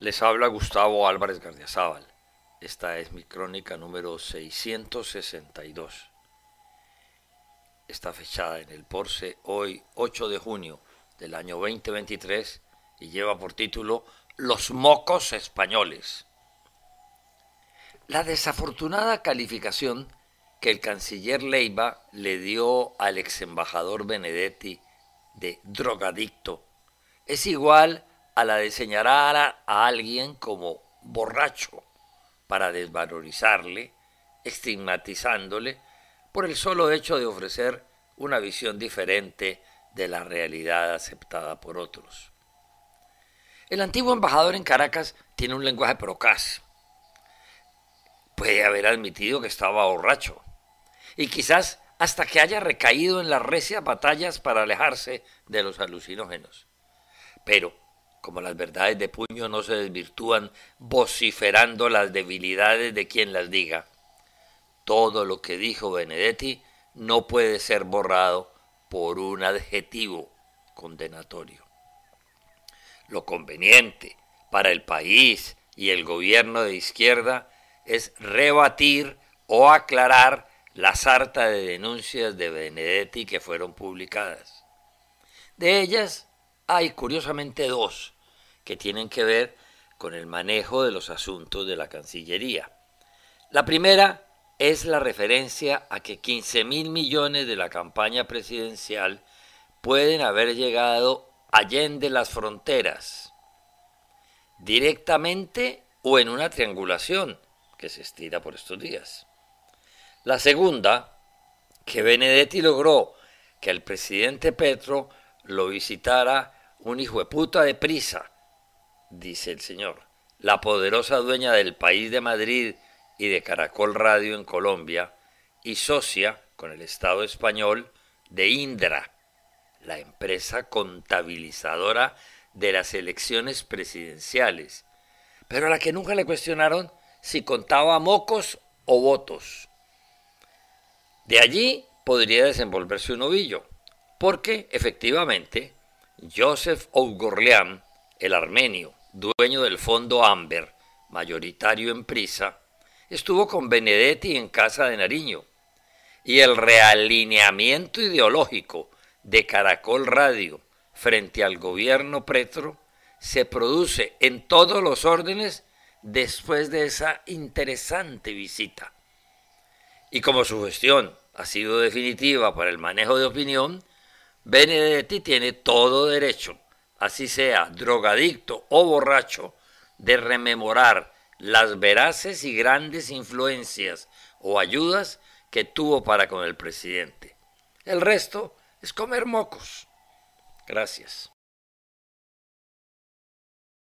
Les habla Gustavo Álvarez gardiazábal Esta es mi crónica número 662. Está fechada en el Porce hoy 8 de junio del año 2023 y lleva por título Los mocos españoles. La desafortunada calificación que el canciller Leiva le dio al ex embajador Benedetti de drogadicto es igual a la de señalar a, alguien como borracho para desvalorizarle, estigmatizándole, por el solo hecho de ofrecer una visión diferente de la realidad aceptada por otros. El antiguo embajador en Caracas tiene un lenguaje procaz. Puede haber admitido que estaba borracho y quizás hasta que haya recaído en las recias batallas para alejarse de los alucinógenos. Pero como las verdades de puño no se desvirtúan vociferando las debilidades de quien las diga. Todo lo que dijo Benedetti no puede ser borrado por un adjetivo condenatorio. Lo conveniente para el país y el gobierno de izquierda es rebatir o aclarar la sarta de denuncias de Benedetti que fueron publicadas. De ellas hay curiosamente dos que tienen que ver con el manejo de los asuntos de la Cancillería. La primera es la referencia a que 15 mil millones de la campaña presidencial pueden haber llegado allende las fronteras, directamente o en una triangulación que se estira por estos días. La segunda, que Benedetti logró que el presidente Petro lo visitara un hijo de puta de prisa, dice el señor. La poderosa dueña del país de Madrid y de Caracol Radio en Colombia y socia con el Estado español de Indra, la empresa contabilizadora de las elecciones presidenciales, pero a la que nunca le cuestionaron si contaba mocos o votos. De allí podría desenvolverse un ovillo, porque efectivamente Joseph Ougorlean, el armenio, dueño del fondo Amber, mayoritario en Prisa, estuvo con Benedetti en Casa de Nariño, y el realineamiento ideológico de Caracol Radio frente al gobierno Petro se produce en todos los órdenes después de esa interesante visita. Y como su gestión ha sido definitiva para el manejo de opinión, Benedetti tiene todo derecho, así sea drogadicto o borracho, de rememorar las veraces y grandes influencias o ayudas que tuvo para con el presidente. El resto es comer mocos. Gracias.